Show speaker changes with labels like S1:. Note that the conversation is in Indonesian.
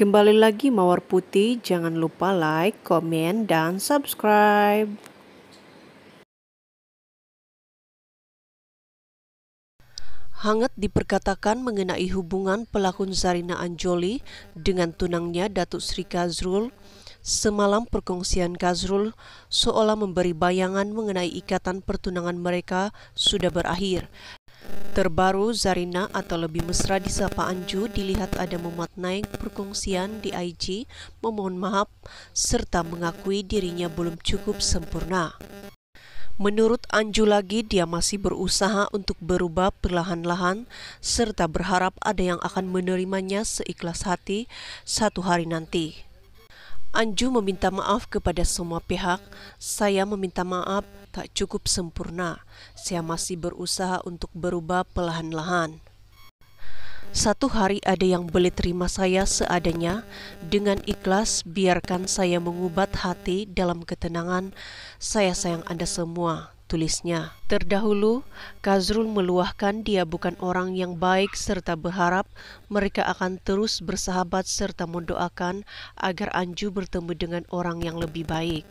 S1: Kembali lagi Mawar Putih, jangan lupa like, komen, dan subscribe.
S2: Hangat diperkatakan mengenai hubungan pelakon Zarina Anjoli dengan tunangnya Datuk Sri Kazrul. Semalam perkongsian Kazrul seolah memberi bayangan mengenai ikatan pertunangan mereka sudah berakhir Terbaru Zarina atau lebih mesra di Sapa Anju dilihat ada naik perkongsian di IG memohon maaf serta mengakui dirinya belum cukup sempurna. Menurut Anju lagi, dia masih berusaha untuk berubah perlahan-lahan serta berharap ada yang akan menerimanya seikhlas hati satu hari nanti. Anju meminta maaf kepada semua pihak. Saya meminta maaf tak cukup sempurna. Saya masih berusaha untuk berubah perlahan-lahan. Satu hari ada yang boleh terima saya seadanya. Dengan ikhlas, biarkan saya mengubat hati dalam ketenangan. Saya sayang Anda semua. tulisnya. Terdahulu, Kazrul meluahkan dia bukan orang yang baik serta berharap mereka akan terus bersahabat serta mendoakan agar Anju bertemu dengan orang yang lebih baik.